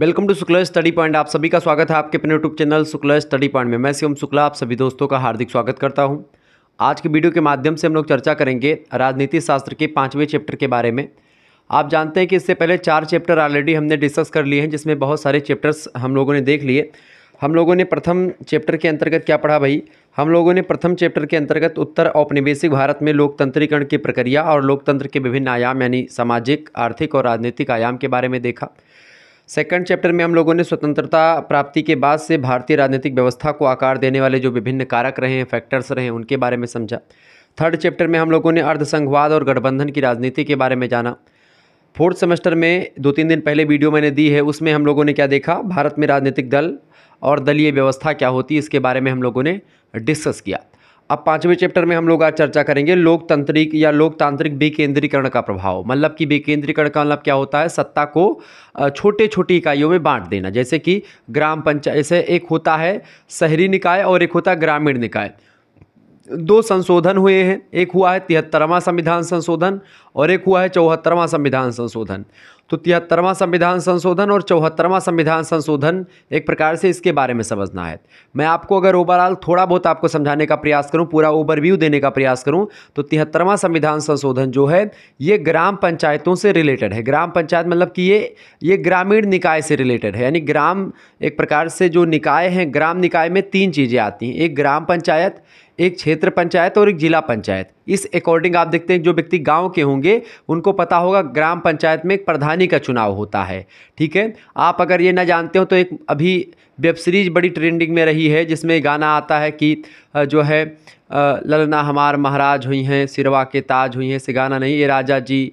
welcome to Shukla study point आप सभी का स्वागत है आपके अपने YouTube channel Shukla study point में मैं शिवम शुक्ला आप सभी दोस्तों का हार्दिक स्वागत करता हूं आज की वीडियो के माध्यम से हम लोग चर्चा करेंगे राजनीति शास्त्र के पाँचवें चैप्टर के बारे में आप जानते हैं कि इससे पहले चार चैप्टर ऑलरेडी हमने डिस्कस कर लिए हैं जिसमें बहुत सारे चैप्टर्स हम लोगों ने देख लिए हम लोगों ने प्रथम चैप्टर के अंतर्गत क्या पढ़ा भाई हम लोगों ने प्रथम चैप्टर के अंतर्गत उत्तर औपनिवेशिक भारत में लोकतंत्रीकरण की प्रक्रिया और लोकतंत्र के विभिन्न आयाम यानी सामाजिक आर्थिक और राजनीतिक आयाम के बारे में देखा सेकंड चैप्टर में हम लोगों ने स्वतंत्रता प्राप्ति के बाद से भारतीय राजनीतिक व्यवस्था को आकार देने वाले जो विभिन्न कारक रहे हैं फैक्टर्स रहे हैं उनके बारे में समझा थर्ड चैप्टर में हम लोगों ने अर्धसंघवाद और गठबंधन की राजनीति के बारे में जाना फोर्थ सेमेस्टर में दो तीन दिन पहले वीडियो मैंने दी है उसमें हम लोगों ने क्या देखा भारत में राजनीतिक दल और दलीय व्यवस्था क्या होती है इसके बारे में हम लोगों ने डिस्कस किया अब पांचवें चैप्टर में हम लोग आज चर्चा करेंगे लोकतांत्रिक या लोकतांत्रिक विकेंद्रीकरण का प्रभाव मतलब कि विकेंद्रीकरण का मतलब क्या होता है सत्ता को छोटे छोटी इकाइयों में बांट देना जैसे कि ग्राम पंचायत जैसे एक होता है शहरी निकाय और एक होता है ग्रामीण निकाय दो संशोधन हुए हैं एक हुआ है तिहत्तरवां संविधान संशोधन और एक हुआ है चौहत्तरवां संविधान संशोधन तो तिहत्तरवां संविधान संशोधन और चौहत्तरवां संविधान संशोधन एक प्रकार से इसके बारे में समझना है मैं आपको अगर ओवरऑल थोड़ा बहुत आपको समझाने का प्रयास करूं पूरा ओवरव्यू देने का प्रयास करूं तो तिहत्तरवां संविधान संशोधन जो है ये ग्राम पंचायतों से रिलेटेड है ग्राम पंचायत मतलब कि ये ये ग्रामीण निकाय से रिलेटेड है यानी ग्राम एक प्रकार से जो निकाय हैं ग्राम निकाय में तीन चीज़ें आती हैं एक ग्राम पंचायत एक क्षेत्र पंचायत और एक जिला पंचायत इस अकॉर्डिंग आप देखते हैं जो व्यक्ति गांव के होंगे उनको पता होगा ग्राम पंचायत में एक प्रधानी का चुनाव होता है ठीक है आप अगर ये ना जानते हो तो एक अभी वेब सीरीज बड़ी ट्रेंडिंग में रही है जिसमें गाना आता है कि जो है ललना हमार महाराज हुई हैं सिरवा के ताज हुई हैं से गाना नहीं ये राजा जी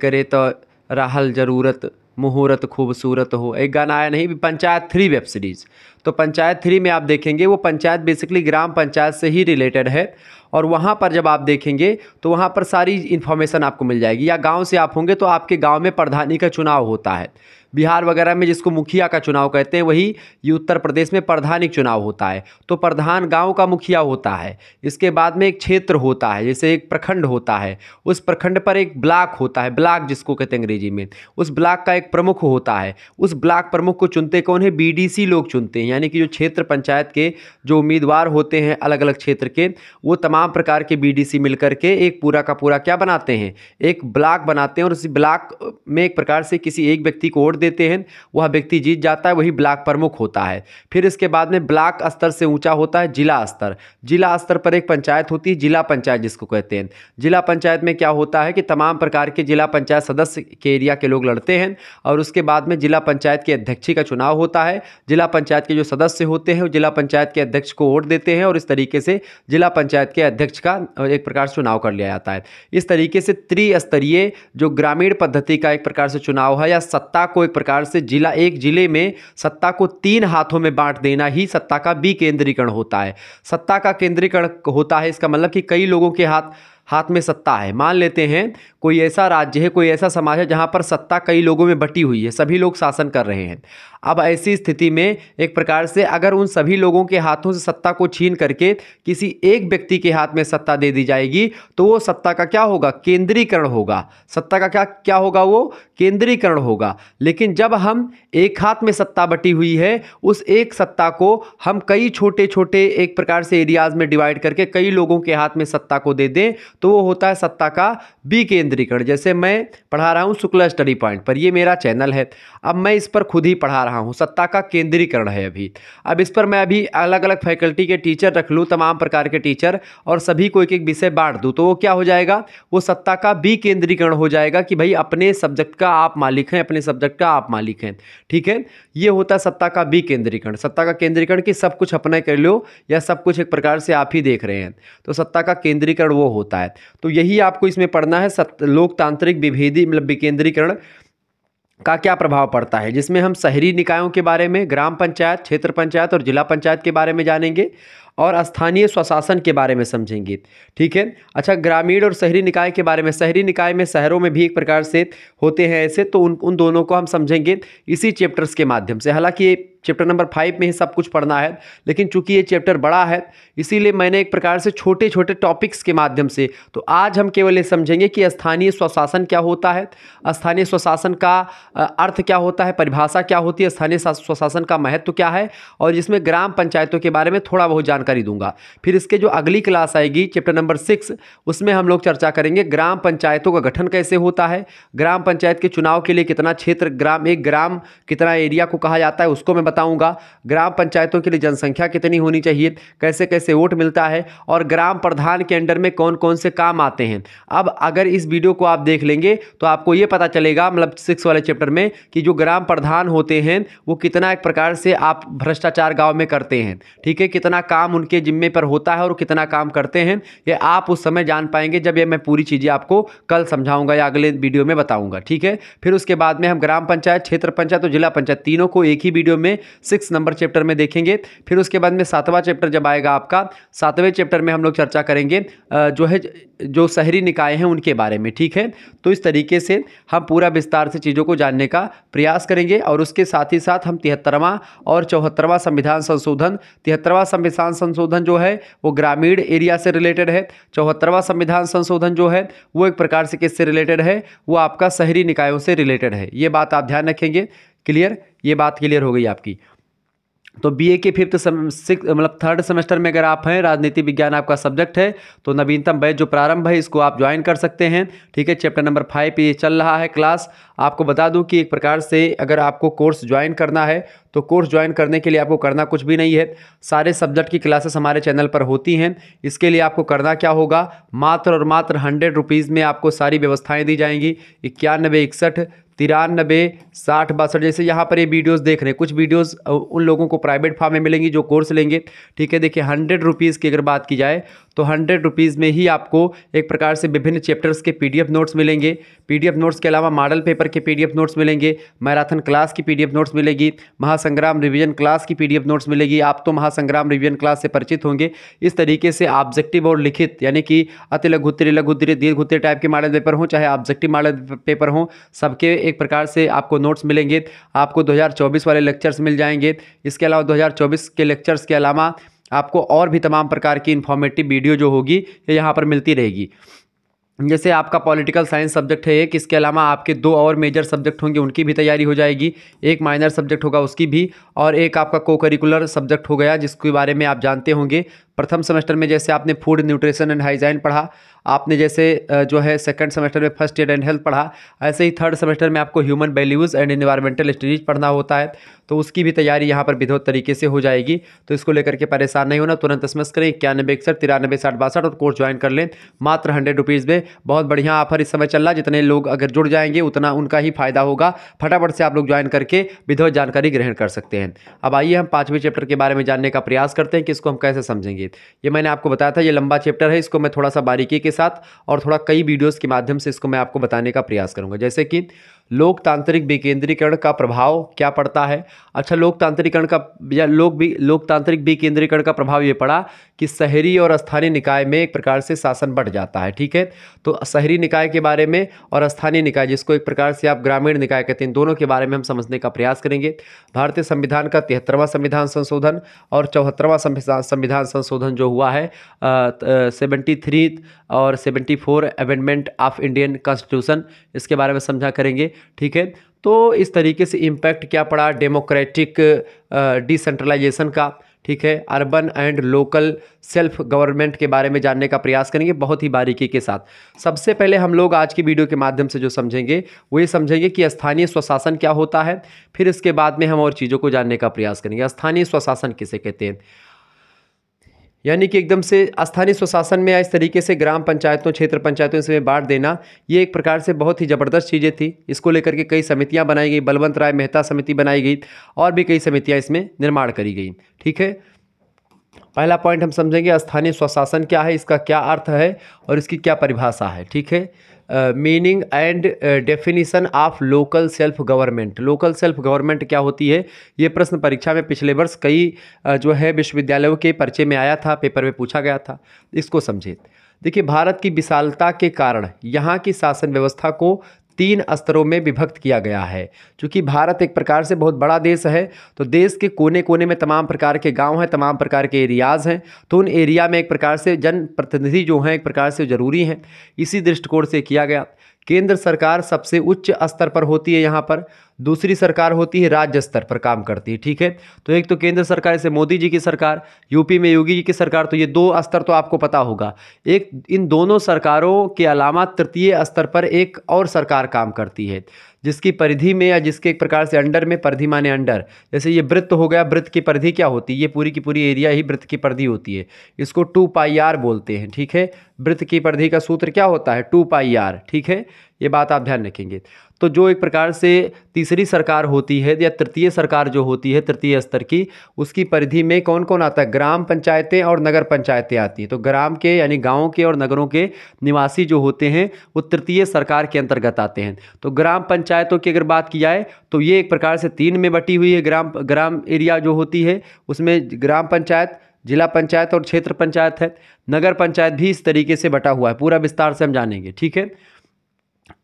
करे तो राहल ज़रूरत मुहूर्त खूबसूरत हो एक गाना आया नहीं पंचायत थ्री वेब सीरीज़ तो पंचायत थ्री में आप देखेंगे वो पंचायत बेसिकली ग्राम पंचायत से ही रिलेटेड है और वहाँ पर जब आप देखेंगे तो वहाँ पर सारी इन्फॉर्मेशन आपको मिल जाएगी या गांव से आप होंगे तो आपके गांव में प्रधानी का चुनाव होता है बिहार वगैरह में जिसको मुखिया का चुनाव कहते हैं वही ये उत्तर प्रदेश में प्रधानिक चुनाव होता है तो प्रधान गाँव का मुखिया होता है इसके बाद में एक क्षेत्र होता है जैसे एक प्रखंड होता है उस प्रखंड पर एक ब्लॉक होता है ब्लॉक जिसको कहते हैं अंग्रेजी में उस ब्लॉक का एक प्रमुख होता है उस ब्लॉक प्रमुख को चुनते कौन है बी लोग चुनते हैं यानी कि जो क्षेत्र पंचायत के जो उम्मीदवार होते हैं अलग अलग क्षेत्र के वो तमाम प्रकार के बी मिलकर के एक पूरा का पूरा क्या बनाते हैं एक ब्लॉक बनाते हैं और उसी ब्लॉक में एक प्रकार से किसी एक व्यक्ति को वोट देते हैं वह व्यक्ति जीत जाता है वही ब्लाक प्रमुख होता है फिर इसके बाद में ब्लाक स्तर से ऊंचा होता है जिला स्तर जिला स्तर पर एक पंचायत होती है जिला पंचायत जिसको कहते हैं जिला पंचायत में क्या होता है कि तमाम प्रकार के जिला पंचायत सदस्य के एरिया के लोग लड़ते हैं और उसके बाद में जिला पंचायत के अध्यक्षी का चुनाव होता है जिला पंचायत के जो सदस्य होते हैं वो जिला पंचायत के अध्यक्ष को वोट देते हैं और इस तरीके से जिला पंचायत के अध्यक्ष का एक प्रकार से चुनाव कर लिया जाता है इस तरीके से त्रिस्तरीय जो ग्रामीण पद्धति का एक प्रकार से चुनाव है या सत्ता को प्रकार से जिला एक जिले में सत्ता को तीन हाथों में बांट देना ही सत्ता का विकेंद्रीकरण होता है सत्ता का केंद्रीकरण होता है इसका मतलब कि कई लोगों के हाथ हाथ में सत्ता है मान लेते हैं कोई ऐसा राज्य है कोई ऐसा समाज है जहाँ पर सत्ता कई लोगों में बटी हुई है सभी लोग शासन कर रहे हैं अब ऐसी स्थिति में एक प्रकार से अगर उन सभी लोगों के हाथों से सत्ता को छीन करके किसी एक व्यक्ति के हाथ में सत्ता दे दी जाएगी तो वो सत्ता का क्या होगा केंद्रीकरण होगा सत्ता का क्या क्या होगा वो केंद्रीकरण होगा लेकिन जब हम एक हाथ में सत्ता बटी हुई है उस एक सत्ता को हम कई छोटे छोटे एक प्रकार से एरियाज में डिवाइड करके कई लोगों के हाथ में सत्ता को दे दें तो वो होता है सत्ता का विकेंद्रीकरण जैसे मैं पढ़ा रहा हूँ शुक्ला स्टडी पॉइंट पर ये मेरा चैनल है अब मैं इस पर खुद ही पढ़ा रहा हूँ सत्ता का केंद्रीकरण है अभी अब इस पर मैं अभी अलग अलग फैकल्टी के टीचर रख लूँ तमाम प्रकार के टीचर और सभी को एक एक विषय बांट दूँ तो वो क्या हो जाएगा वो सत्ता का विकेंद्रीकरण हो जाएगा कि भाई अपने सब्जेक्ट का आप मालिक हैं अपने सब्जेक्ट का आप मालिक हैं ठीक है ये होता है सत्ता का विकेंद्रीकरण सत्ता का केंद्रीकरण कि सब कुछ अपना कर लो या सब कुछ एक प्रकार से आप ही देख रहे हैं तो सत्ता का केंद्रीकरण वो होता है है तो यही आपको इसमें पढ़ना है सत लोकतांत्रिक विभेदी मतलब विकेंद्रीकरण का क्या प्रभाव पड़ता है जिसमें हम शहरी निकायों के बारे में ग्राम पंचायत क्षेत्र पंचायत और जिला पंचायत के बारे में जानेंगे और स्थानीय स्वशासन के बारे में समझेंगे ठीक है अच्छा ग्रामीण और शहरी निकाय के बारे में शहरी निकाय में शहरों में भी एक प्रकार से होते हैं ऐसे तो उन उन दोनों को हम समझेंगे इसी चैप्टर्स के माध्यम से हालांकि चैप्टर नंबर फाइव में ही सब कुछ पढ़ना है लेकिन चूंकि ये चैप्टर बड़ा है इसीलिए मैंने एक प्रकार से छोटे छोटे टॉपिक्स के माध्यम से तो आज हम केवल ये समझेंगे कि स्थानीय स्वशासन क्या होता है स्थानीय स्वशासन का अर्थ क्या होता है परिभाषा क्या होती है स्थानीय स्वशासन का महत्व क्या है और इसमें ग्राम पंचायतों के बारे में थोड़ा बहुत जानकारी दूंगा फिर इसके जो अगली क्लास आएगी चैप्टर नंबर सिक्स उसमें हम लोग चर्चा करेंगे ग्राम पंचायतों का गठन कैसे होता है ग्राम पंचायत के चुनाव के लिए कितना क्षेत्र ग्राम एक ग्राम कितना एरिया को कहा जाता है उसको मैं बता बताऊंगा ग्राम पंचायतों के लिए जनसंख्या कितनी होनी चाहिए कैसे कैसे वोट मिलता है और ग्राम प्रधान के अंडर में कौन कौन से काम आते हैं अब अगर इस वीडियो को आप देख लेंगे तो आपको ये पता चलेगा मतलब सिक्स वाले चैप्टर में कि जो ग्राम प्रधान होते हैं वो कितना एक प्रकार से आप भ्रष्टाचार गाँव में करते हैं ठीक है कितना काम उनके जिम्मे पर होता है और कितना काम करते हैं ये आप उस समय जान पाएंगे जब ये मैं पूरी चीज़ें आपको कल समझाऊंगा या अगले वीडियो में बताऊंगा ठीक है फिर उसके बाद में हम ग्राम पंचायत क्षेत्र पंचायत और जिला पंचायत तीनों को एक ही वीडियो में सिक्स नंबर चैप्टर में देखेंगे फिर उसके बाद में सातवां चैप्टर जब आएगा आपका सातवें चैप्टर में हम लोग चर्चा करेंगे जो है जो शहरी निकाय हैं उनके बारे में ठीक है तो इस तरीके से हम पूरा विस्तार से चीज़ों को जानने का प्रयास करेंगे और उसके साथ ही साथ हम तिहत्तरवां और चौहत्तरवां संविधान संशोधन तिहत्तरवां संविधान संशोधन जो है वो ग्रामीण एरिया से रिलेटेड है चौहत्तरवां संविधान संशोधन जो है वो एक प्रकार से किससे रिलेटेड है वो आपका शहरी निकायों से रिलेटेड है ये बात आप ध्यान रखेंगे क्लियर ये बात क्लियर हो गई आपकी तो बीए के फिफ्थ सिक्स मतलब थर्ड सेमेस्टर में अगर आप हैं राजनीति विज्ञान आपका सब्जेक्ट है तो नवीनतम बैच जो प्रारंभ है इसको आप ज्वाइन कर सकते हैं ठीक है चैप्टर नंबर फाइव ये चल रहा है क्लास आपको बता दूं कि एक प्रकार से अगर आपको कोर्स ज्वाइन करना है तो कोर्स ज्वाइन करने के लिए आपको करना कुछ भी नहीं है सारे सब्जेक्ट की क्लासेस हमारे चैनल पर होती हैं इसके लिए आपको करना क्या होगा मात्र और मात्र हंड्रेड रुपीज़ में आपको सारी व्यवस्थाएँ दी जाएंगी इक्यानवे इकसठ तिरानबे साठ बासठ जैसे यहाँ पर ये वीडियोस देख रहे हैं कुछ वीडियोस उन लोगों को प्राइवेट फार्म में मिलेंगी जो कोर्स लेंगे ठीक है देखिए हंड्रेड रुपीज़ की अगर बात की जाए तो हंड्रेड रुपीज़ में ही आपको एक प्रकार से विभिन्न चैप्टर्स के पीडीएफ नोट्स मिलेंगे पीडीएफ नोट्स के अलावा मॉडल पेपर के पीडीएफ नोट्स मिलेंगे मैराथन क्लास की पीडीएफ नोट्स मिलेगी महासंग्राम रिवीजन क्लास की पीडीएफ नोट्स मिलेगी आप तो महासंग्राम रिवीजन क्लास से परिचित होंगे इस तरीके से ऑब्जेक्टिव और लिखित यानी कि अति लघुत्री लघुत्तरी दीर्घ टाइप के मॉडल पेपर हों चाहे ऑब्जेक्टिव मॉडल पेपर हों सबके एक प्रकार से आपको नोट्स मिलेंगे आपको 2024 वाले लेक्चर्स मिल जाएंगे इसके अलावा 2024 के लेक्चर्स के अलावा आपको और भी तमाम प्रकार की इन्फॉर्मेटिव वीडियो जो होगी ये यहाँ पर मिलती रहेगी जैसे आपका पॉलिटिकल साइंस सब्जेक्ट है एक इसके अलावा आपके दो और मेजर सब्जेक्ट होंगे उनकी भी तैयारी हो जाएगी एक माइनर सब्जेक्ट होगा उसकी भी और एक आपका को करिकुलर सब्जेक्ट हो गया जिसके बारे में आप जानते होंगे प्रथम सेमेस्टर में जैसे आपने फूड न्यूट्रिशन एंड हाइजाइन पढ़ा आपने जैसे जो है सेकंड सेमेस्टर में फर्स्ट एड एंड हेल्थ पढ़ा ऐसे ही थर्ड सेमेस्टर में आपको human values and environmental studies पढ़ना होता है तो उसकी भी तैयारी यहाँ पर विधोत तरीके से हो जाएगी तो इसको लेकर के परेशान नहीं होना तुरंत स्मस करें इक्यानबे इकसठ तिरानबे साठ बासठ और कोर्स ज्वाइन कर लें मात्र हंड्रेड रुपीज़ में बहुत बढ़िया ऑफर इस समय चल रहा है जितने लोग अगर जुड़ जाएंगे उतना उनका ही फायदा होगा फटाफट से आप लोग ज्वाइन करके विधोत जानकारी ग्रहण कर सकते हैं अब आइए हम पाँचवें चैप्टर के बारे में जानने का प्रयास करते हैं कि इसको हम कैसे समझेंगे ये मैंने आपको बताया था ये लंबा चैप्टर है इसको मैं थोड़ा सा बारीकी के साथ और थोड़ा कई वीडियोस के माध्यम से इसको मैं आपको बताने का प्रयास करूँगा जैसे कि लोकतांत्रिक विकेंद्रीकरण का प्रभाव क्या पड़ता है अच्छा लोकतांत्रिकरण का या लोक भी लोकतांत्रिक विकेंद्रीकरण का प्रभाव ये पड़ा कि शहरी और स्थानीय निकाय में एक प्रकार से शासन बढ़ जाता है ठीक है तो शहरी निकाय के बारे में और स्थानीय निकाय जिसको एक प्रकार से आप ग्रामीण निकाय कहते हैं दोनों के बारे में हम समझने का प्रयास करेंगे भारतीय संविधान का तिहत्तरवां संविधान संशोधन और चौहत्तरवां संविधान संशोधन जो हुआ है सेवेंटी थ्री और seventy four amendment of Indian constitution इसके बारे में समझा करेंगे ठीक है तो इस तरीके से इम्पैक्ट क्या पड़ा डेमोक्रेटिक डिसेंट्रलाइजेशन का ठीक है urban and local self government के बारे में जानने का प्रयास करेंगे बहुत ही बारीकी के साथ सबसे पहले हम लोग आज की वीडियो के माध्यम से जो समझेंगे वो ये समझेंगे कि स्थानीय स्वशासन क्या होता है फिर इसके बाद में हम और चीज़ों को जानने का प्रयास करेंगे स्थानीय स्वशासन किसे कहते हैं यानी कि एकदम से स्थानीय स्वशासन में इस तरीके से ग्राम पंचायतों क्षेत्र पंचायतों इसमें बांट देना ये एक प्रकार से बहुत ही ज़बरदस्त चीज़ें थी इसको लेकर के कई समितियाँ बनाई गई बलवंत राय मेहता समिति बनाई गई और भी कई समितियाँ इसमें निर्माण करी गई ठीक है पहला पॉइंट हम समझेंगे स्थानीय स्वशासन क्या है इसका क्या अर्थ है और इसकी क्या परिभाषा है ठीक है meaning and definition of local self government local self government क्या होती है ये प्रश्न परीक्षा में पिछले वर्ष कई uh, जो है विश्वविद्यालयों के पर्चे में आया था पेपर में पूछा गया था इसको समझे देखिए भारत की विशालता के कारण यहाँ की शासन व्यवस्था को तीन स्तरों में विभक्त किया गया है चूँकि भारत एक प्रकार से बहुत बड़ा देश है तो देश के कोने कोने में तमाम प्रकार के गाँव हैं तमाम प्रकार के एरियाज़ हैं तो उन एरिया में एक प्रकार से जनप्रतिनिधि जो हैं एक प्रकार से ज़रूरी हैं इसी दृष्टिकोण से किया गया केंद्र सरकार सबसे उच्च स्तर पर होती है यहाँ पर दूसरी सरकार होती है राज्य स्तर पर काम करती है ठीक है तो एक तो केंद्र सरकार से मोदी जी की सरकार यूपी में योगी जी की सरकार तो ये दो स्तर तो आपको पता होगा एक इन दोनों सरकारों के अलावा तृतीय स्तर पर एक और सरकार काम करती है जिसकी परिधि में या जिसके एक प्रकार से अंडर में परिधि माने अंडर जैसे ये वृत्त हो गया वृत्त की परिधि क्या होती है ये पूरी की पूरी एरिया ही वृत्त की परिधि होती है इसको टू पाई आर बोलते हैं ठीक है वृत्त की परिधि का सूत्र क्या होता है टू पाई आर ठीक है ये बात आप ध्यान रखेंगे तो जो एक प्रकार से तीसरी सरकार होती है या तृतीय सरकार जो होती है तृतीय स्तर की उसकी परिधि में कौन कौन आता है ग्राम पंचायतें और नगर पंचायतें आती हैं तो ग्राम के यानी गाँव के और नगरों के निवासी जो होते हैं वो तृतीय सरकार के अंतर्गत आते हैं तो ग्राम पंचायतों की अगर बात की जाए तो ये एक प्रकार से तीन में बटी हुई है ग्राम ग्राम एरिया जो होती है उसमें ग्राम पंचायत जिला पंचायत और क्षेत्र पंचायत है नगर पंचायत भी इस तरीके से बटा हुआ है पूरा विस्तार से हम जानेंगे ठीक है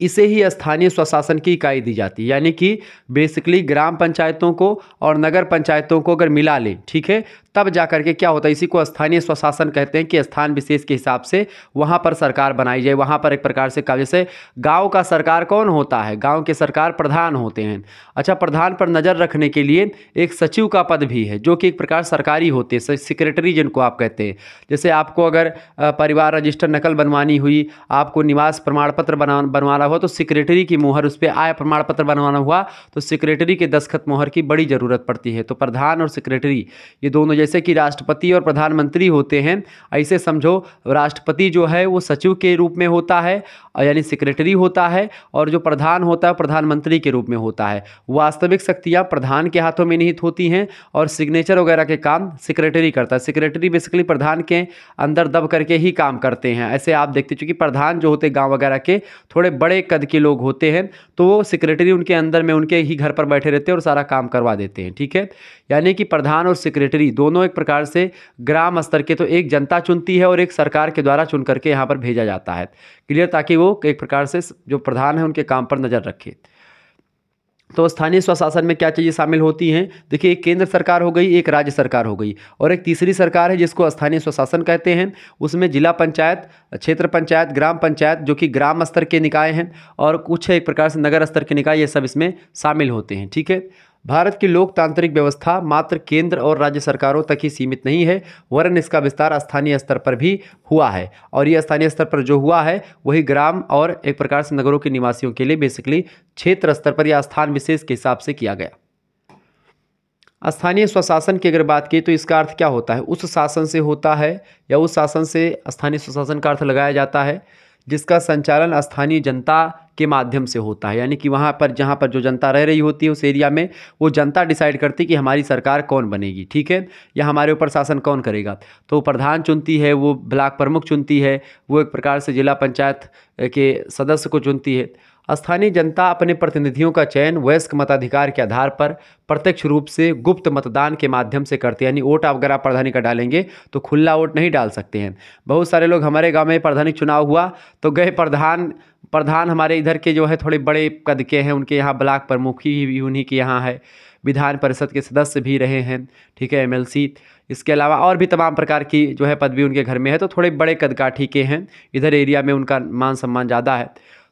इसे ही स्थानीय स्वशासन की इकाई दी जाती है यानी कि बेसिकली ग्राम पंचायतों को और नगर पंचायतों को अगर मिला लें ठीक है तब जा करके क्या होता है इसी को स्थानीय स्वशासन कहते हैं कि स्थान विशेष के हिसाब से वहाँ पर सरकार बनाई जाए वहाँ पर एक प्रकार से का जैसे गाँव का सरकार कौन होता है गाँव के सरकार प्रधान होते हैं अच्छा प्रधान पर नज़र रखने के लिए एक सचिव का पद भी है जो कि एक प्रकार सरकारी होते हैं सेक्रेटरी जिनको आप कहते हैं जैसे आपको अगर परिवार रजिस्टर नकल बनवानी हुई आपको निवास प्रमाण पत्र बना बनवाना हो हुआ तो सेक्रेटरी की मोहर उस पर आय प्रमाण पत्र बनवाना हुआ तो सेक्रेटरी के दस्खत मोहर की बड़ी ज़रूरत पड़ती है तो प्रधान और सेक्रेटरी ये दोनों जैसे कि राष्ट्रपति और प्रधानमंत्री होते हैं ऐसे समझो राष्ट्रपति जो है वो सचिव के रूप में होता है यानी सेक्रेटरी होता है और जो प्रधान होता है प्रधानमंत्री के रूप में होता है वास्तविक शक्तियाँ प्रधान के हाथों में निहित होती हैं और सिग्नेचर वगैरह के काम सेक्रेटरी करता है सेक्रेटरी बेसिकली प्रधान के अंदर दब करके ही काम करते हैं ऐसे आप देखते चूँकि प्रधान जो होते गाँव वगैरह के थोड़े बड़े बड़े कद के लोग होते हैं तो वो सेक्रेटरी उनके अंदर में उनके ही घर पर बैठे रहते हैं और सारा काम करवा देते हैं ठीक है यानी कि प्रधान और सेक्रेटरी दोनों एक प्रकार से ग्राम स्तर के तो एक जनता चुनती है और एक सरकार के द्वारा चुन करके यहाँ पर भेजा जाता है क्लियर ताकि वो एक प्रकार से जो प्रधान है उनके काम पर नज़र रखे तो स्थानीय स्वशासन में क्या चीज़ें शामिल होती हैं देखिए एक केंद्र सरकार हो गई एक राज्य सरकार हो गई और एक तीसरी सरकार है जिसको स्थानीय स्वशासन कहते हैं उसमें जिला पंचायत क्षेत्र पंचायत ग्राम पंचायत जो कि ग्राम स्तर के निकाय हैं और कुछ एक प्रकार से नगर स्तर के निकाय ये सब इसमें शामिल होते हैं ठीक है भारत की लोकतांत्रिक व्यवस्था मात्र केंद्र और राज्य सरकारों तक ही सीमित नहीं है वरन इसका विस्तार स्थानीय स्तर पर भी हुआ है और ये स्थानीय स्तर पर जो हुआ है वही ग्राम और एक प्रकार से नगरों के निवासियों के लिए बेसिकली क्षेत्र स्तर पर या स्थान विशेष के हिसाब से किया गया स्थानीय स्वशासन की अगर बात की तो इसका अर्थ क्या होता है उस शासन से होता है या उस शासन से स्थानीय स्वशासन का अर्थ लगाया जाता है जिसका संचालन स्थानीय जनता के माध्यम से होता है यानी कि वहाँ पर जहाँ पर जो जनता रह रही होती है उस एरिया में वो जनता डिसाइड करती है कि हमारी सरकार कौन बनेगी ठीक है या हमारे ऊपर शासन कौन करेगा तो प्रधान चुनती है वो ब्लाक प्रमुख चुनती है वो एक प्रकार से जिला पंचायत के सदस्य को चुनती है स्थानीय जनता अपने प्रतिनिधियों का चयन वयस्क मताधिकार के आधार पर प्रत्यक्ष रूप से गुप्त मतदान के माध्यम से करते हैं यानी वोट अगर आप प्रधानी का डालेंगे तो खुला वोट नहीं डाल सकते हैं बहुत सारे लोग हमारे गांव में प्रधानिक चुनाव हुआ तो गए प्रधान प्रधान हमारे इधर के जो है थोड़े बड़े कद के हैं उनके यहाँ ब्लाक प्रमुखी भी उन्हीं के यहाँ है विधान परिषद के सदस्य भी रहे हैं ठीक है एमएलसी इसके अलावा और भी तमाम प्रकार की जो है पदवी उनके घर में है तो थोड़े बड़े कदकाठी के हैं इधर एरिया में उनका मान सम्मान ज़्यादा है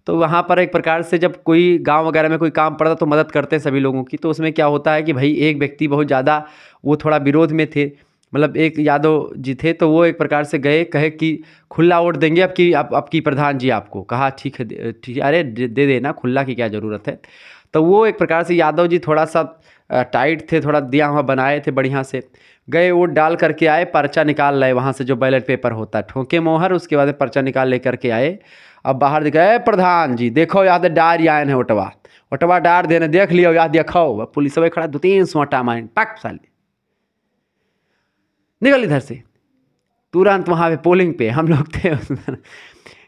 तो वहाँ पर एक प्रकार से जब कोई गाँव वगैरह में कोई काम पड़ता तो मदद करते हैं सभी लोगों की तो उसमें क्या होता है कि भाई एक व्यक्ति बहुत ज़्यादा वो थोड़ा विरोध में थे मतलब एक यादव जी थे तो वो एक प्रकार से गए कहे कि खुला वोट देंगे आपकी आप, आपकी प्रधान जी आपको कहा ठीक है ठीक अरे दे देना दे खुला की क्या ज़रूरत है तो वो एक प्रकार से यादव जी थोड़ा सा टाइट थे थोड़ा दिया हुआ बनाए थे बढ़िया से गए वोट डाल करके आए पर्चा निकाल लाए वहाँ से जो बैलेट पेपर होता है ठोंके मोहर उसके बाद पर्चा निकाल ले करके आए अब बाहर दिखा ए प्रधान जी देखो याद डार आयन है ओटवा ओटवा डार देने देख लियो याद देखो पुलिस वाले खड़ा दो तीन सोटा मारे पक साली निकल इधर से तुरंत वहाँ पे पोलिंग पे हम लोग थे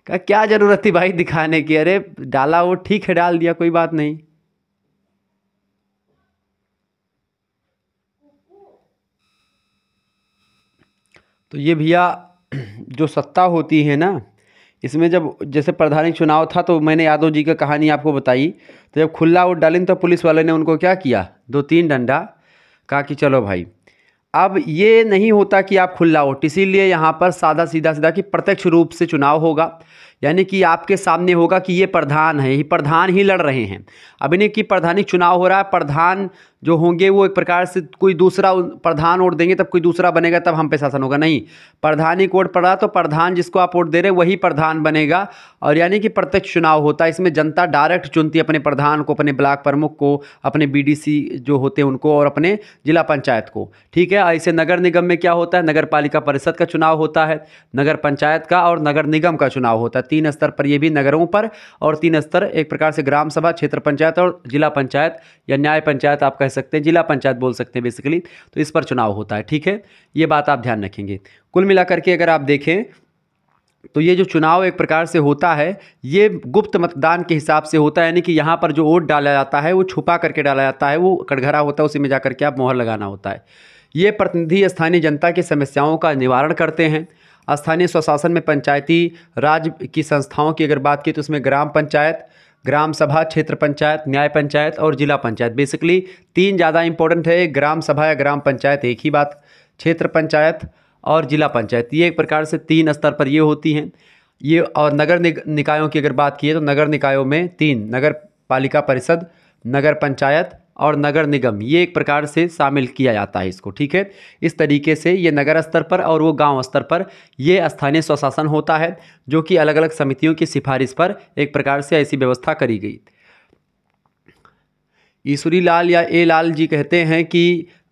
कहा क्या ज़रूरत थी भाई दिखाने की अरे डाला वो ठीक है डाल दिया कोई बात नहीं तो ये भैया जो सत्ता होती है ना इसमें जब जैसे प्रधानिक चुनाव था तो मैंने यादव जी की कहानी आपको बताई तो जब खुला वोट डालें तो पुलिस वाले ने उनको क्या किया दो तीन डंडा कहा कि चलो भाई अब ये नहीं होता कि आप खुला वोट इसीलिए यहाँ पर सादा सीधा सीधा कि प्रत्यक्ष रूप से चुनाव होगा यानी कि आपके सामने होगा कि ये प्रधान है ये प्रधान ही लड़ रहे हैं अब इन्हें कि प्रधानिक चुनाव हो रहा है प्रधान जो होंगे वो एक प्रकार से कोई दूसरा प्रधान वोट देंगे तब कोई दूसरा बनेगा तब हम पे शासन होगा नहीं प्रधानिक वोट पड़ा तो प्रधान जिसको आप वोट दे रहे वही प्रधान बनेगा और यानी कि प्रत्यक्ष चुनाव होता है इसमें जनता डायरेक्ट चुनती है अपने प्रधान को अपने ब्लॉक प्रमुख को अपने बी जो होते हैं उनको और अपने जिला पंचायत को ठीक है ऐसे नगर निगम में क्या होता है नगर परिषद का चुनाव होता है नगर पंचायत का और नगर निगम का चुनाव होता है तीन स्तर पर ये भी नगरों पर और तीन स्तर एक प्रकार से ग्राम सभा क्षेत्र पंचायत और जिला पंचायत या न्याय पंचायत आप कह सकते हैं जिला पंचायत बोल सकते हैं बेसिकली तो इस पर चुनाव होता है ठीक है ये बात आप ध्यान रखेंगे कुल मिलाकर के अगर आप देखें तो ये जो चुनाव एक प्रकार से होता है ये गुप्त मतदान के हिसाब से होता है यानी कि यहाँ पर जो वोट डाला जाता है वो छुपा करके डाला जाता है वो कटघरा होता है उसी में जा करके आप मोहर लगाना होता है ये प्रतिनिधि स्थानीय जनता की समस्याओं का निवारण करते हैं स्थानीय स्वशासन में पंचायती राज की संस्थाओं की अगर बात की तो उसमें ग्राम पंचायत ग्राम सभा क्षेत्र पंचायत न्याय पंचायत और जिला पंचायत बेसिकली तीन ज़्यादा इंपॉर्टेंट है ग्राम सभा या ग्राम पंचायत एक ही बात क्षेत्र पंचायत और जिला पंचायत ये एक प्रकार से तीन स्तर पर ये होती हैं ये और नगर निकायों की अगर बात की है तो नगर निकायों में तीन नगर पालिका परिषद नगर पंचायत और नगर निगम ये एक प्रकार से शामिल किया जाता है इसको ठीक है इस तरीके से ये नगर स्तर पर और वो गांव स्तर पर ये स्थानीय स्वशासन होता है जो कि अलग अलग समितियों की सिफारिश पर एक प्रकार से ऐसी व्यवस्था करी गई ईश्वरी लाल या ए लाल जी कहते हैं कि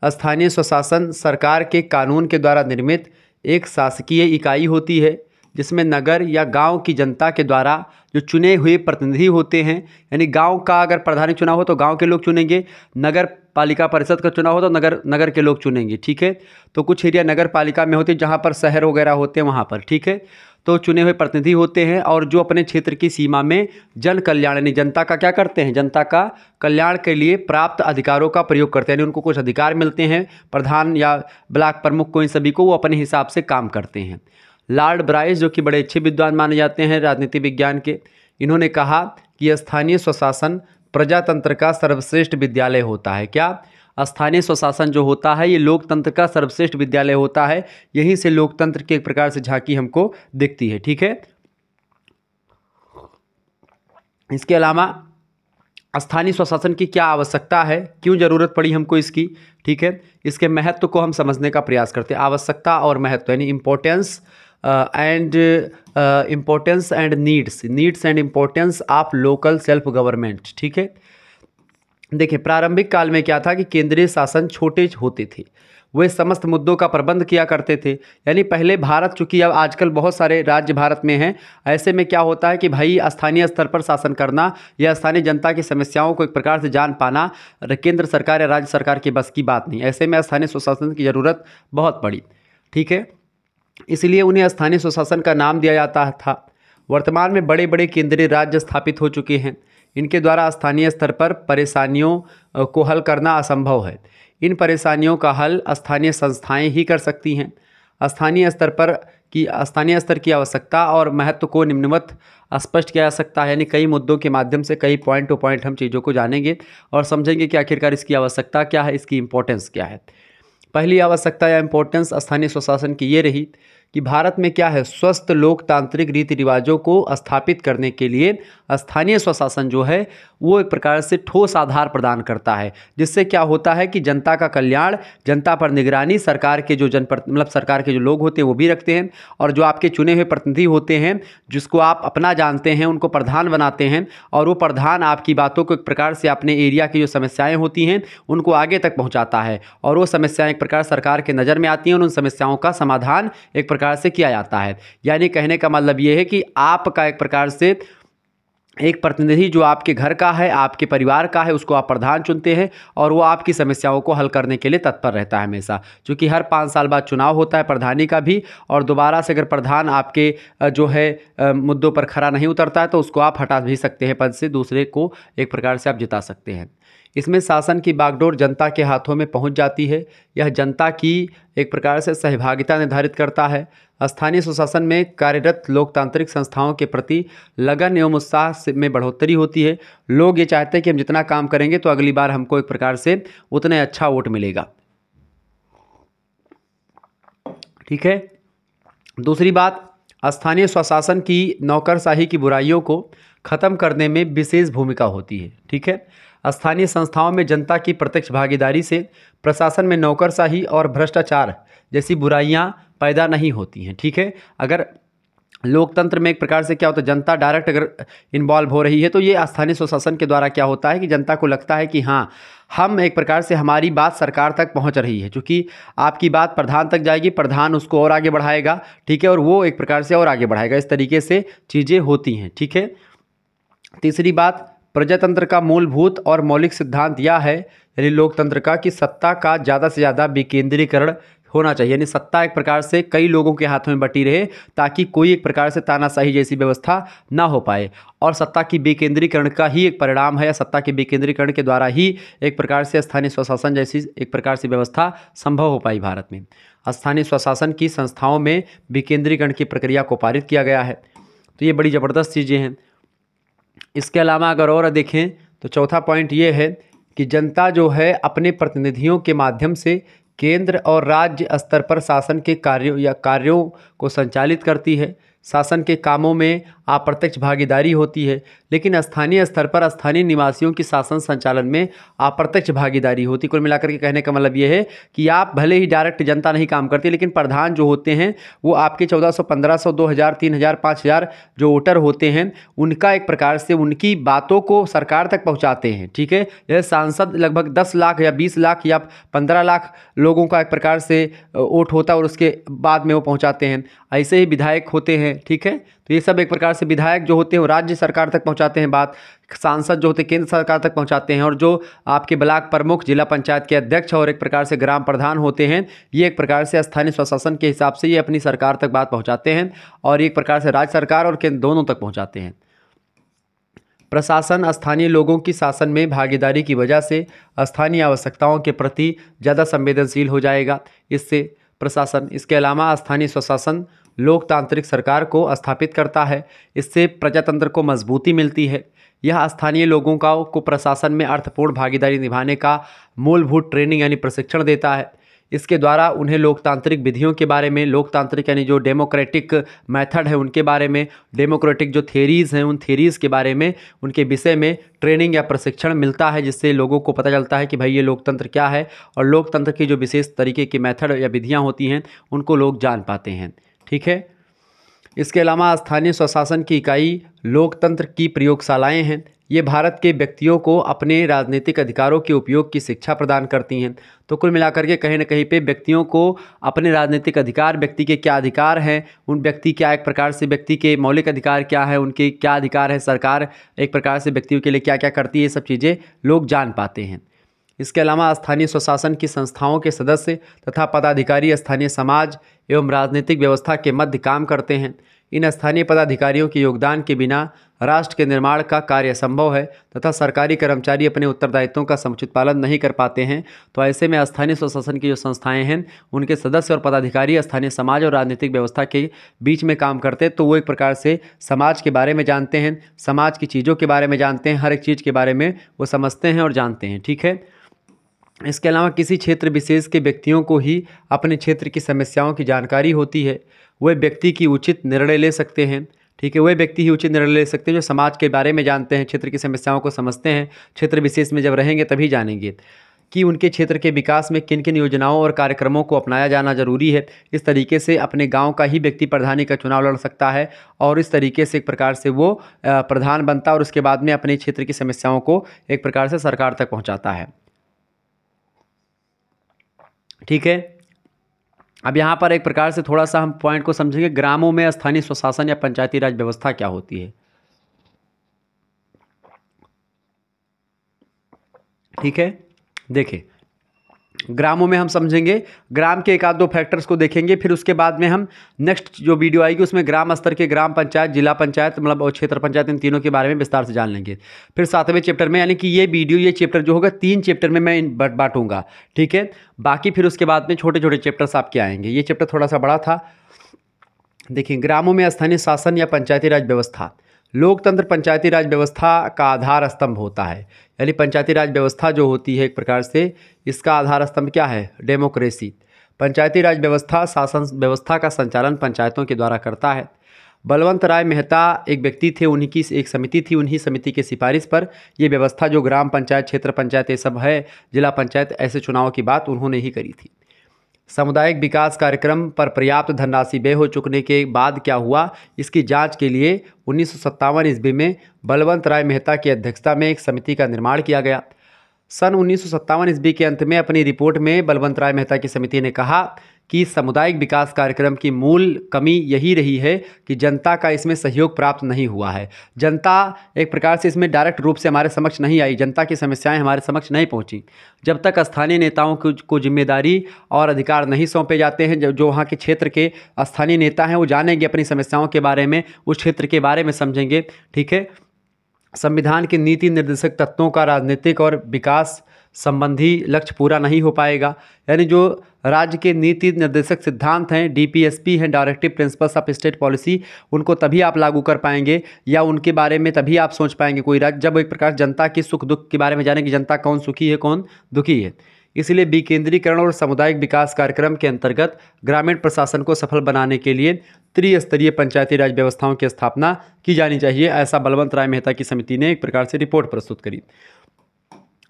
स्थानीय स्वशासन सरकार के कानून के द्वारा निर्मित एक शासकीय इकाई होती है जिसमें नगर या गांव की जनता के द्वारा जो चुने हुए प्रतिनिधि होते हैं यानी गांव का अगर प्रधानी चुनाव हो तो गांव के लोग चुनेंगे नगर पालिका परिषद का चुनाव हो तो नगर नगर के लोग चुनेंगे ठीक है तो कुछ एरिया नगर पालिका में होते हैं जहाँ पर शहर वगैरह होते हैं वहाँ पर ठीक है तो चुने हुए प्रतिनिधि होते हैं और जो अपने क्षेत्र की सीमा में जन कल्याण यानी जनता का क्या करते हैं जनता का कल्याण के लिए प्राप्त अधिकारों का प्रयोग करते हैं यानी उनको कुछ अधिकार मिलते हैं प्रधान या ब्लॉक प्रमुख को इन सभी को वो अपने हिसाब से काम करते हैं लॉर्ड ब्राइस जो कि बड़े अच्छे विद्वान माने जाते हैं राजनीति विज्ञान के इन्होंने कहा कि स्थानीय स्वशासन प्रजातंत्र का सर्वश्रेष्ठ विद्यालय होता है क्या स्थानीय स्वशासन जो होता है ये लोकतंत्र का सर्वश्रेष्ठ विद्यालय होता है यहीं से लोकतंत्र के एक प्रकार से झांकी हमको दिखती है ठीक है इसके अलावा स्थानीय स्वशासन की क्या आवश्यकता है क्यों ज़रूरत पड़ी हमको इसकी ठीक है इसके महत्व को हम समझने का प्रयास करते हैं आवश्यकता और महत्व यानी importance and importance and needs needs and importance of local self government ठीक है देखिए प्रारंभिक काल में क्या था कि केंद्रीय शासन छोटे होते थे वे समस्त मुद्दों का प्रबंध किया करते थे यानी पहले भारत चूँकि अब आजकल बहुत सारे राज्य भारत में हैं ऐसे में क्या होता है कि भाई स्थानीय स्तर पर शासन करना या स्थानीय जनता की समस्याओं को एक प्रकार से जान पाना केंद्र सरकार या राज्य सरकार की बस की बात नहीं ऐसे में स्थानीय सुशासन की ज़रूरत बहुत पड़ी ठीक है इसलिए उन्हें स्थानीय स्वशासन का नाम दिया जाता था वर्तमान में बड़े बड़े केंद्रीय राज्य स्थापित हो चुके हैं इनके द्वारा स्थानीय स्तर पर परेशानियों को हल करना असंभव है इन परेशानियों का हल स्थानीय संस्थाएं ही कर सकती हैं स्थानीय स्तर पर की स्थानीय स्तर की आवश्यकता और महत्व को निम्नवत स्पष्ट किया जा सकता है यानी कई मुद्दों के माध्यम से कई पॉइंट टू पॉइंट हम चीज़ों को जानेंगे और समझेंगे कि आखिरकार इसकी आवश्यकता क्या है इसकी इम्पोर्टेंस क्या है पहली आवश्यकता या इम्पोर्टेंस स्थानीय स्वशासन की ये रही कि भारत में क्या है स्वस्थ लोकतांत्रिक रीति रिवाजों को स्थापित करने के लिए स्थानीय स्वशासन जो है वो एक प्रकार से ठोस आधार प्रदान करता है जिससे क्या होता है कि जनता का कल्याण जनता पर निगरानी सरकार के जो जन मतलब सरकार के जो लोग होते हैं वो भी रखते हैं और जो आपके चुने हुए प्रतिनिधि होते हैं जिसको आप अपना जानते हैं उनको प्रधान बनाते हैं और वो प्रधान आपकी बातों को एक प्रकार से अपने एरिया की जो समस्याएँ होती हैं उनको आगे तक पहुँचाता है और वो समस्याएँ एक प्रकार सरकार के नज़र में आती हैं और उन समस्याओं का समाधान एक प्रकार प्रकार से किया जाता है यानी कहने का मतलब ये है कि आपका एक प्रकार से एक प्रतिनिधि जो आपके घर का है आपके परिवार का है उसको आप प्रधान चुनते हैं और वो आपकी समस्याओं को हल करने के लिए तत्पर रहता है हमेशा क्योंकि हर पाँच साल बाद चुनाव होता है प्रधानी का भी और दोबारा से अगर प्रधान आपके जो है मुद्दों पर खरा नहीं उतरता है तो उसको आप हटा भी सकते हैं पद से दूसरे को एक प्रकार से आप जिता सकते हैं इसमें शासन की बागडोर जनता के हाथों में पहुंच जाती है यह जनता की एक प्रकार से सहभागिता निर्धारित करता है स्थानीय सुशासन में कार्यरत लोकतांत्रिक संस्थाओं के प्रति लगन एवं उत्साह में बढ़ोतरी होती है लोग ये चाहते हैं कि हम जितना काम करेंगे तो अगली बार हमको एक प्रकार से उतने अच्छा वोट मिलेगा ठीक है दूसरी बात स्थानीय स्वशासन की नौकरशाही की बुराइयों को ख़त्म करने में विशेष भूमिका होती है ठीक है स्थानीय संस्थाओं में जनता की प्रत्यक्ष भागीदारी से प्रशासन में नौकरशाही और भ्रष्टाचार जैसी बुराइयाँ पैदा नहीं होती हैं ठीक है अगर लोकतंत्र में एक प्रकार से क्या होता है जनता डायरेक्ट अगर इन्वॉल्व हो रही है तो ये स्थानीय स्वशासन के द्वारा क्या होता है कि जनता को लगता है कि हाँ हम एक प्रकार से हमारी बात सरकार तक पहुंच रही है क्योंकि आपकी बात प्रधान तक जाएगी प्रधान उसको और आगे बढ़ाएगा ठीक है और वो एक प्रकार से और आगे बढ़ाएगा इस तरीके से चीज़ें होती हैं ठीक है तीसरी बात प्रजातंत्र का मूलभूत और मौलिक सिद्धांत यह है यानी लोकतंत्र का कि सत्ता का ज़्यादा से ज़्यादा विकेंद्रीकरण होना चाहिए यानी सत्ता एक प्रकार से कई लोगों के हाथों में बटी रहे ताकि कोई एक प्रकार से तानाशाही जैसी व्यवस्था ना हो पाए और सत्ता की विकेंद्रीकरण का ही एक परिणाम है या सत्ता के विकेंद्रीकरण के द्वारा ही एक प्रकार से स्थानीय स्वशासन जैसी एक प्रकार से व्यवस्था संभव हो पाई भारत में स्थानीय स्वशासन की संस्थाओं में विकेंद्रीकरण की प्रक्रिया को पारित किया गया है तो ये बड़ी ज़बरदस्त चीज़ें हैं इसके अलावा अगर और देखें तो चौथा पॉइंट ये है कि जनता जो है अपने प्रतिनिधियों के माध्यम से केंद्र और राज्य स्तर पर शासन के कार्यों या कार्यों को संचालित करती है शासन के कामों में अप्रत्यक्ष भागीदारी होती है लेकिन स्थानीय स्तर पर स्थानीय निवासियों की शासन संचालन में अप्रत्यक्ष भागीदारी होती कुल मिलाकर के कहने का मतलब ये है कि आप भले ही डायरेक्ट जनता नहीं काम करती लेकिन प्रधान जो होते हैं वो आपके चौदह सौ पंद्रह सौ दो हज़ार तीन हज़ार पाँच हज़ार जो वोटर होते हैं उनका एक प्रकार से उनकी बातों को सरकार तक पहुँचाते हैं ठीक है यह सांसद लगभग दस लाख या बीस लाख या पंद्रह लाख लोगों का एक प्रकार से वोट होता है और उसके बाद में वो पहुँचाते हैं ऐसे ही विधायक होते हैं ठीक है तो ये सब एक प्रकार से विधायक जो होते हैं वो राज्य सरकार तक पहुँचाते हैं बात सांसद जो होते हैं केंद्र सरकार तक पहुंचाते हैं और जो आपके ब्लाक प्रमुख जिला पंचायत के अध्यक्ष और एक प्रकार से ग्राम प्रधान होते हैं ये एक प्रकार से स्थानीय स्वशासन के हिसाब से ये अपनी सरकार तक बात पहुँचाते हैं और एक प्रकार से राज्य सरकार और केंद्र दोनों तक पहुँचाते हैं प्रशासन स्थानीय लोगों की शासन में भागीदारी की वजह से स्थानीय आवश्यकताओं के प्रति ज़्यादा संवेदनशील हो जाएगा इससे प्रशासन इसके अलावा स्थानीय स्वशासन लोकतांत्रिक सरकार को स्थापित करता है इससे प्रजातंत्र को मजबूती मिलती है यह स्थानीय लोगों का को प्रशासन में अर्थपूर्ण भागीदारी निभाने का मूलभूत ट्रेनिंग यानी प्रशिक्षण देता है इसके द्वारा उन्हें लोकतांत्रिक विधियों के बारे में लोकतांत्रिक यानी जो डेमोक्रेटिक मेथड है उनके बारे में डेमोक्रेटिक जो थेरीज़ हैं उन थेरीज़ के बारे में उनके विषय में ट्रेनिंग या प्रशिक्षण मिलता है जिससे लोगों को पता चलता है कि भाई ये लोकतंत्र क्या है और लोकतंत्र की जो विशेष तरीके की मैथड या विधियाँ होती हैं उनको लोग जान पाते हैं ठीक है इसके अलावा स्थानीय स्वशासन की इकाई लोकतंत्र की प्रयोगशालाएं हैं ये भारत के व्यक्तियों को अपने राजनीतिक अधिकारों के उपयोग की शिक्षा प्रदान करती हैं तो कुल मिलाकर के कहीं ना कहीं पे व्यक्तियों को अपने राजनीतिक अधिकार व्यक्ति के क्या अधिकार हैं उन व्यक्ति क्या एक प्रकार से व्यक्ति के मौलिक अधिकार क्या है उनके क्या अधिकार है सरकार एक प्रकार से व्यक्तियों के लिए क्या क्या करती है ये सब चीज़ें लोग जान पाते हैं इसके अलावा स्थानीय स्वशासन की संस्थाओं के सदस्य तथा पदाधिकारी स्थानीय समाज एवं राजनीतिक व्यवस्था के मध्य काम करते हैं इन स्थानीय पदाधिकारियों के योगदान के बिना राष्ट्र के निर्माण का कार्य संभव है तथा सरकारी कर्मचारी अपने उत्तरदायित्वों का समुचित पालन नहीं कर पाते हैं तो ऐसे में स्थानीय स्वशासन की जो संस्थाएं हैं उनके सदस्य और पदाधिकारी स्थानीय समाज और राजनीतिक व्यवस्था के बीच में काम करते हैं तो वो एक प्रकार से समाज के बारे में जानते हैं समाज की चीज़ों के बारे में जानते हैं हर एक चीज़ के बारे में वो समझते हैं और जानते हैं ठीक है इसके अलावा किसी क्षेत्र विशेष के व्यक्तियों को ही अपने क्षेत्र की समस्याओं की जानकारी होती है वह व्यक्ति की उचित निर्णय ले सकते हैं ठीक है वह व्यक्ति ही उचित निर्णय ले सकते हैं जो समाज के बारे में जानते हैं क्षेत्र की समस्याओं को समझते हैं क्षेत्र विशेष में जब रहेंगे तभी जानेंगे कि उनके क्षेत्र के विकास में किन किन योजनाओं और कार्यक्रमों को अपनाया जाना जरूरी है इस तरीके से अपने गांव का ही व्यक्ति प्रधानी का चुनाव लड़ सकता है और इस तरीके से एक प्रकार से वो प्रधान बनता है और उसके बाद में अपने क्षेत्र की समस्याओं को एक प्रकार से सरकार तक पहुँचाता है ठीक है अब यहाँ पर एक प्रकार से थोड़ा सा हम पॉइंट को समझेंगे ग्रामों में स्थानीय स्वशासन या पंचायती राज व्यवस्था क्या होती है ठीक है देखिए ग्रामों में हम समझेंगे ग्राम के एक आध दो फैक्टर्स को देखेंगे फिर उसके बाद में हम नेक्स्ट जो वीडियो आएगी उसमें ग्राम स्तर के ग्राम पंचायत जिला पंचायत मतलब और क्षेत्र पंचायत इन तीनों के बारे में विस्तार से जान लेंगे फिर सातवें चैप्टर में यानी कि ये वीडियो ये चैप्टर जो होगा तीन चैप्टर में मैं बांटूंगा ठीक है बाकी फिर उसके बाद में छोटे छोटे चैप्टर्स आपके आएंगे ये चैप्टर थोड़ा सा बड़ा था देखिए ग्रामों में स्थानीय शासन या पंचायती राज व्यवस्था लोकतंत्र पंचायती राज व्यवस्था का आधार स्तंभ होता है यानी पंचायती राज व्यवस्था जो होती है एक प्रकार से इसका आधार स्तंभ क्या है डेमोक्रेसी पंचायती राज व्यवस्था शासन व्यवस्था का संचालन पंचायतों के द्वारा करता है बलवंत राय मेहता एक व्यक्ति थे उन्हीं की एक समिति थी उन्हीं समिति के सिफारिश पर यह व्यवस्था जो ग्राम पंचायत क्षेत्र पंचायत ये सब है जिला पंचायत ऐसे चुनाव की बात उन्होंने ही करी थी सामुदायिक विकास कार्यक्रम पर पर्याप्त धनराशि व्यय हो चुकने के बाद क्या हुआ इसकी जांच के लिए उन्नीस सौ ईस्वी में बलवंत राय मेहता की अध्यक्षता में एक समिति का निर्माण किया गया सन उन्नीस सौ ईस्वी के अंत में अपनी रिपोर्ट में बलवंत राय मेहता की समिति ने कहा कि सामुदायिक विकास कार्यक्रम की मूल कमी यही रही है कि जनता का इसमें सहयोग प्राप्त नहीं हुआ है जनता एक प्रकार से इसमें डायरेक्ट रूप से हमारे समक्ष नहीं आई जनता की समस्याएं हमारे समक्ष नहीं पहुंची जब तक स्थानीय नेताओं को जिम्मेदारी और अधिकार नहीं सौंपे जाते हैं जो वहाँ के क्षेत्र के स्थानीय नेता हैं वो जानेंगे अपनी समस्याओं के बारे में उस क्षेत्र के बारे में समझेंगे ठीक है संविधान के नीति निर्देशक तत्वों का राजनीतिक और विकास संबंधी लक्ष्य पूरा नहीं हो पाएगा यानी जो राज्य के नीति निर्देशक सिद्धांत हैं डीपीएसपी हैं directive principles of state policy उनको तभी आप लागू कर पाएंगे या उनके बारे में तभी आप सोच पाएंगे कोई राज्य जब एक प्रकार जनता के सुख दुख के बारे में जाने की जनता कौन सुखी है कौन दुखी है इसलिए विकेंद्रीकरण और सामुदायिक विकास कार्यक्रम के अंतर्गत ग्रामीण प्रशासन को सफल बनाने के लिए त्रिस्तरीय पंचायती राज व्यवस्थाओं की स्थापना की जानी चाहिए ऐसा बलवंत राय मेहता की समिति ने एक प्रकार से रिपोर्ट प्रस्तुत करी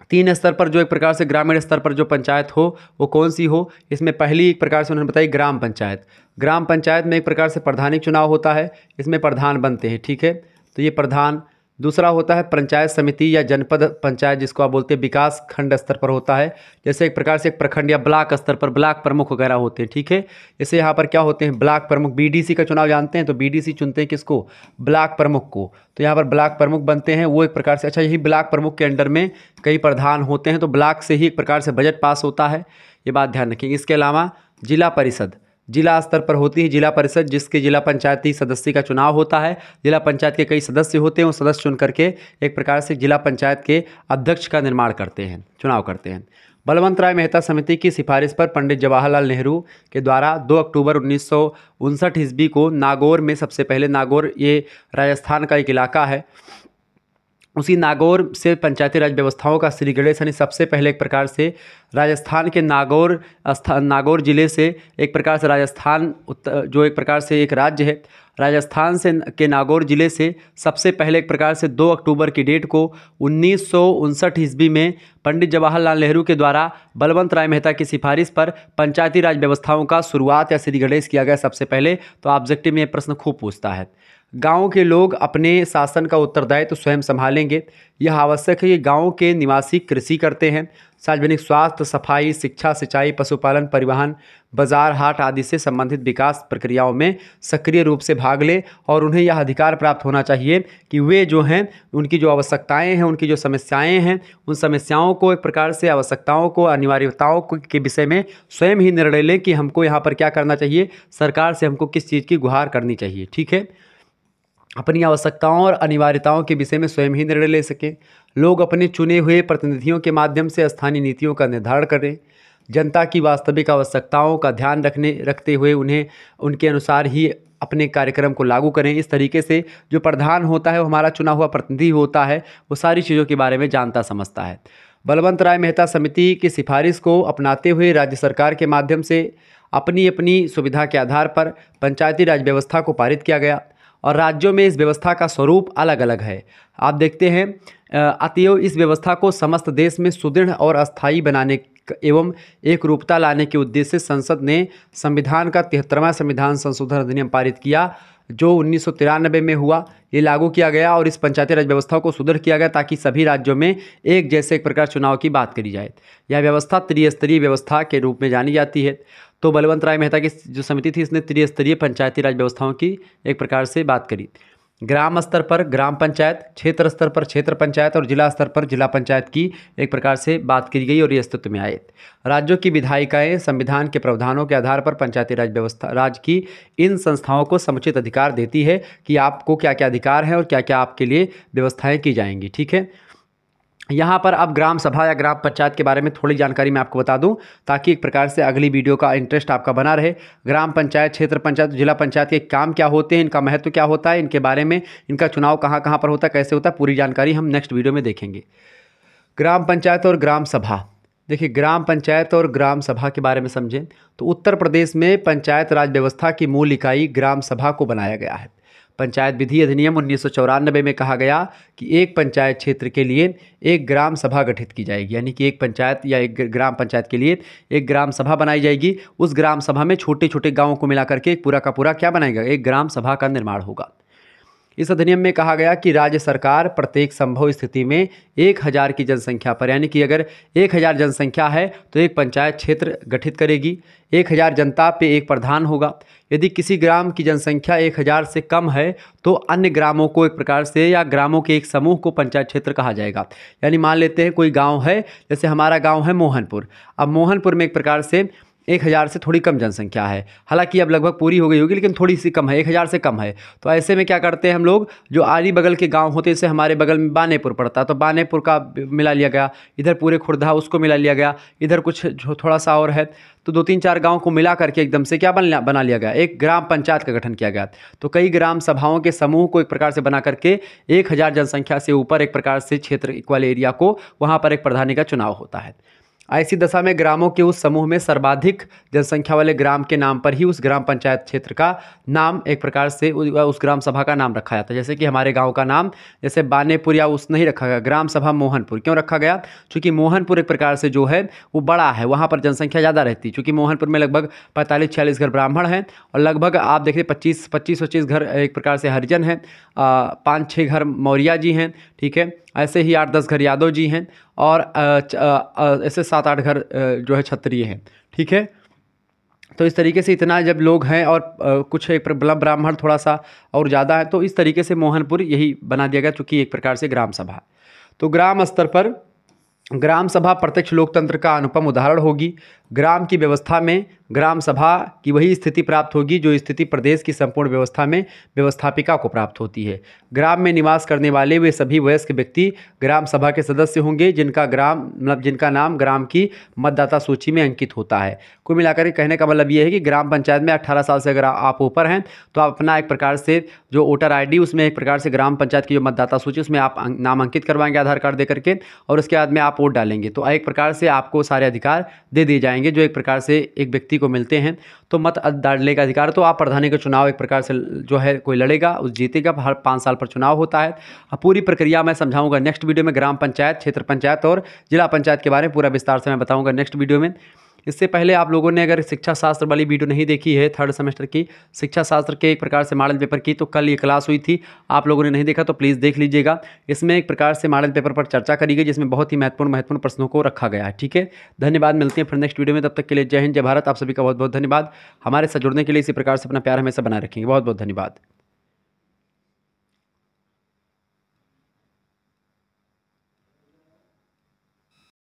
तीन स्तर पर जो एक प्रकार से ग्रामीण स्तर पर जो पंचायत हो वो कौन सी हो इसमें पहली एक प्रकार से उन्होंने बताई ग्राम पंचायत ग्राम पंचायत में एक प्रकार से प्रधानिक चुनाव होता है इसमें प्रधान बनते हैं ठीक है तो ये प्रधान दूसरा होता है पंचायत समिति या जनपद पंचायत जिसको आप बोलते हैं विकास खंड स्तर पर होता है जैसे एक प्रकार से एक प्रखंड या ब्लॉक स्तर पर ब्लॉक प्रमुख वगैरह होते हैं ठीक है जैसे यहाँ पर क्या होते हैं ब्लॉक प्रमुख बीडीसी का चुनाव जानते हैं तो बीडीसी चुनते हैं किसको ब्लॉक प्रमुख को तो यहाँ पर ब्लॉक प्रमुख बनते हैं वो एक प्रकार से अच्छा यही ब्लॉक प्रमुख के अंडर में कई प्रधान होते हैं तो ब्लॉक से ही एक प्रकार से बजट पास होता है ये बात ध्यान रखेंगे इसके अलावा जिला परिषद जिला स्तर पर होती है जिला परिषद जिसके जिला पंचायती सदस्य का चुनाव होता है जिला पंचायत के कई सदस्य होते हैं उन सदस्य चुन करके एक प्रकार से जिला पंचायत के अध्यक्ष का निर्माण करते हैं चुनाव करते हैं बलवंत राय मेहता समिति की सिफारिश पर पंडित जवाहरलाल नेहरू के द्वारा 2 अक्टूबर उन्नीस सौ ईस्वी को नागौर में सबसे पहले नागौर ये राजस्थान का एक इलाका है उसी नागौर से पंचायती राज व्यवस्थाओं का श्री गणेश यानी सबसे पहले एक प्रकार से राजस्थान के नागौर नागौर ज़िले से एक प्रकार से राजस्थान जो एक प्रकार से एक राज्य है राजस्थान से के नागौर ज़िले से सबसे पहले एक प्रकार से 2 अक्टूबर की डेट को उन्नीस सौ उनसठ ईस्वी में पंडित जवाहरलाल नेहरू के द्वारा बलवंत राय मेहता की सिफारिश पर पंचायती राज व्यवस्थाओं का शुरुआत या श्री गणेश किया गया सबसे पहले तो ऑब्जेक्टिव में यह प्रश्न खूब पूछता है गाँव के लोग अपने शासन का उत्तरदायित्व तो स्वयं संभालेंगे यह आवश्यक है कि गाँव के निवासी कृषि करते हैं सार्वजनिक स्वास्थ्य सफाई शिक्षा सिंचाई पशुपालन परिवहन बाजार हाट आदि से संबंधित विकास प्रक्रियाओं में सक्रिय रूप से भाग लें और उन्हें यह अधिकार प्राप्त होना चाहिए कि वे जो हैं उनकी जो आवश्यकताएँ हैं उनकी जो समस्याएँ हैं उन समस्याओं को एक प्रकार से आवश्यकताओं को अनिवार्यताओं के विषय में स्वयं ही निर्णय लें कि हमको यहाँ पर क्या करना चाहिए सरकार से हमको किस चीज़ की गुहार करनी चाहिए ठीक है अपनी आवश्यकताओं और अनिवार्यताओं के विषय में स्वयं ही निर्णय ले सकें लोग अपने चुने हुए प्रतिनिधियों के माध्यम से स्थानीय नीतियों का निर्धारण करें जनता की वास्तविक आवश्यकताओं का ध्यान रखने रखते हुए उन्हें उनके अनुसार ही अपने कार्यक्रम को लागू करें इस तरीके से जो प्रधान होता है वो हमारा चुना हुआ प्रतिनिधि होता है वो सारी चीज़ों के बारे में जानता समझता है बलवंत राय मेहता समिति की सिफारिश को अपनाते हुए राज्य सरकार के माध्यम से अपनी अपनी सुविधा के आधार पर पंचायती राज व्यवस्था को पारित किया गया और राज्यों में इस व्यवस्था का स्वरूप अलग अलग है आप देखते हैं अतएव इस व्यवस्था को समस्त देश में सुदृढ़ और अस्थायी बनाने एवं एक रूपता लाने के उद्देश्य से संसद ने संविधान का तिहत्तरवां संविधान संशोधन अधिनियम पारित किया जो उन्नीस में हुआ ये लागू किया गया और इस पंचायती राज व्यवस्था को सुदृढ़ किया गया ताकि सभी राज्यों में एक जैसे एक प्रकार चुनाव की बात करी जाए यह व्यवस्था त्रिस्तरीय व्यवस्था के रूप में जानी जाती है तो बलवंत राय मेहता की जो समिति थी इसने त्रिस्तरीय पंचायती राज व्यवस्थाओं की एक प्रकार से बात करी ग्राम स्तर पर ग्राम पंचायत क्षेत्र स्तर पर क्षेत्र पंचायत और जिला स्तर पर जिला पंचायत की एक प्रकार से बात की गई और ये अस्तित्व में आए राज्यों की विधायिकाएं संविधान के प्रावधानों के आधार पर पंचायती राज व्यवस्था राज्य की इन संस्थाओं को समुचित अधिकार देती है कि आपको क्या क्या अधिकार हैं और क्या क्या आपके लिए व्यवस्थाएँ की जाएंगी ठीक है यहाँ पर अब ग्राम सभा या ग्राम पंचायत के बारे में थोड़ी जानकारी मैं आपको बता दूं ताकि एक प्रकार से अगली वीडियो का इंटरेस्ट आपका बना रहे ग्राम पंचायत क्षेत्र पंचायत जिला पंचायत के काम क्या होते हैं इनका महत्व क्या होता है इनके बारे में इनका चुनाव कहाँ कहाँ पर होता है कैसे होता है पूरी जानकारी हम नेक्स्ट वीडियो में देखेंगे ग्राम पंचायत और ग्राम सभा देखिए ग्राम पंचायत और ग्राम सभा के बारे में समझें तो उत्तर प्रदेश में पंचायत राज व्यवस्था की मूल इकाई ग्राम सभा को बनाया गया है पंचायत विधि अधिनियम उन्नीस में कहा गया कि एक पंचायत क्षेत्र के लिए एक ग्राम सभा गठित की जाएगी यानी कि एक पंचायत या एक ग्राम पंचायत के लिए एक ग्राम सभा बनाई जाएगी उस ग्राम सभा में छोटे छोटे गाँवों को मिला करके पूरा का पूरा क्या बनाएगा एक ग्राम सभा का निर्माण होगा इस अधिनियम में कहा गया कि राज्य सरकार प्रत्येक संभव स्थिति में एक हज़ार की जनसंख्या पर यानी कि अगर एक हज़ार जनसंख्या है तो एक पंचायत क्षेत्र गठित करेगी एक हज़ार जनता पे एक प्रधान होगा यदि किसी ग्राम की जनसंख्या एक हज़ार से कम है तो अन्य ग्रामों को एक प्रकार से या ग्रामों के एक समूह को पंचायत क्षेत्र कहा जाएगा यानी मान लेते हैं कोई गाँव है जैसे हमारा गाँव है मोहनपुर अब मोहनपुर में एक प्रकार से एक हज़ार से थोड़ी कम जनसंख्या है हालांकि अब लगभग पूरी हो गई होगी लेकिन थोड़ी सी कम है एक हज़ार से कम है तो ऐसे में क्या करते हैं हम लोग जो आरी बगल के गांव होते जैसे हमारे बगल में बानेपुर पड़ता तो बानेपुर का मिला लिया गया इधर पूरे खुर्दा उसको मिला लिया गया इधर कुछ थोड़ा सा और है तो दो तीन चार गाँव को मिला करके एकदम से क्या बना बना लिया गया एक ग्राम पंचायत का गठन किया गया तो कई ग्राम सभाओं के समूह को एक प्रकार से बना करके एक हज़ार जनसंख्या से ऊपर एक प्रकार से क्षेत्र वाले एरिया को वहाँ पर एक प्रधानी का चुनाव होता है ऐसी दशा में ग्रामों के उस समूह में सर्वाधिक जनसंख्या वाले ग्राम के नाम पर ही उस ग्राम पंचायत क्षेत्र का नाम एक प्रकार से उस ग्राम सभा का नाम रखा जाता है जैसे कि हमारे गाँव का नाम जैसे बानेपुर या उस नहीं रखा गया ग्राम सभा मोहनपुर क्यों रखा गया चूँकि मोहनपुर एक प्रकार से जो है वो बड़ा है वहाँ पर जनसंख्या ज़्यादा रहती है चूँकि मोहनपुर में लगभग पैंतालीस छियालीस घर ब्राह्मण हैं और लगभग आप देखिए पच्चीस पच्चीस पच्चीस घर एक प्रकार से हरिजन हैं पाँच छः घर मौर्या जी हैं ठीक है ऐसे ही आठ दस घर यादव जी हैं और ऐसे सात आठ घर जो है क्षत्रिय हैं ठीक है तो इस तरीके से इतना जब लोग हैं और कुछ एक बल्लभ मतलब ब्राह्मण थोड़ा सा और ज़्यादा है तो इस तरीके से मोहनपुर यही बना दिया गया चूँकि एक प्रकार से ग्राम सभा तो ग्राम स्तर पर ग्राम सभा प्रत्यक्ष लोकतंत्र का अनुपम उदाहरण होगी ग्राम की व्यवस्था में ग्राम सभा की वही स्थिति प्राप्त होगी जो स्थिति प्रदेश की संपूर्ण व्यवस्था में व्यवस्थापिका को प्राप्त होती है ग्राम में निवास करने वाले वे सभी वयस्क व्यक्ति ग्राम सभा के सदस्य होंगे जिनका ग्राम मतलब जिनका नाम ग्राम की मतदाता सूची में अंकित होता है कुल मिलाकर कहने का मतलब ये है कि ग्राम पंचायत में अट्ठारह साल से अगर आप ऊपर हैं तो आप अपना एक प्रकार से जो वोटर आई उसमें एक प्रकार से ग्राम पंचायत की जो मतदाता सूची उसमें आप अं, नाम अंकित करवाएंगे आधार कार्ड दे करके और उसके बाद में आप वोट डालेंगे तो एक प्रकार से आपको सारे अधिकार दे दिए जाएंगे जाएंगे जो एक प्रकार से एक व्यक्ति को मिलते हैं तो मत डालने का अधिकार तो आप प्रधानी का चुनाव एक प्रकार से जो है कोई लड़ेगा उस जीतेगा हर पाँच साल पर चुनाव होता है पूरी प्रक्रिया मैं समझाऊंगा नेक्स्ट वीडियो में ग्राम पंचायत क्षेत्र पंचायत और जिला पंचायत के बारे में पूरा विस्तार से मैं बताऊँगा नेक्स्ट वीडियो में इससे पहले आप लोगों ने अगर शिक्षा शास्त्र वाली वीडियो नहीं देखी है थर्ड सेमेस्टर की शिक्षा शास्त्र के एक प्रकार से मॉडल पेपर की तो कल ये क्लास हुई थी आप लोगों ने नहीं देखा तो प्लीज़ देख लीजिएगा इसमें एक प्रकार से मॉडल पेपर पर चर्चा करी गई जिसमें बहुत ही महत्वपूर्ण महत्वपूर्ण प्रश्नों को रखा गया है ठीक है धन्यवाद मिलते हैं फिर नेक्स्ट वीडियो में तब तक के लिए जय हिंद जय भारत आप सभी का बहुत बहुत धन्यवाद हमारे साथ जुड़ने के लिए इसी प्रकार से अपना प्यार हमेशा बनाए रखेंगे बहुत बहुत धन्यवाद